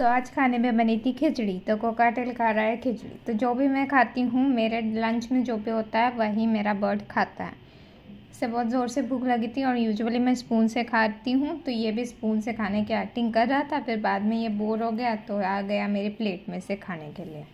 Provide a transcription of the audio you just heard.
सो तो आज खाने में बनी थी खिचड़ी तो कोकाटेल खा रहा है खिचड़ी तो जो भी मैं खाती हूँ मेरे लंच में जो भी होता है वही मेरा बर्ड खाता है से बहुत ज़ोर से भूख लगी थी और यूजुअली मैं स्पून से खाती हूँ तो ये भी स्पून से खाने की एक्टिंग कर रहा था फिर बाद में ये बोर हो गया तो आ गया मेरी प्लेट में से खाने के लिए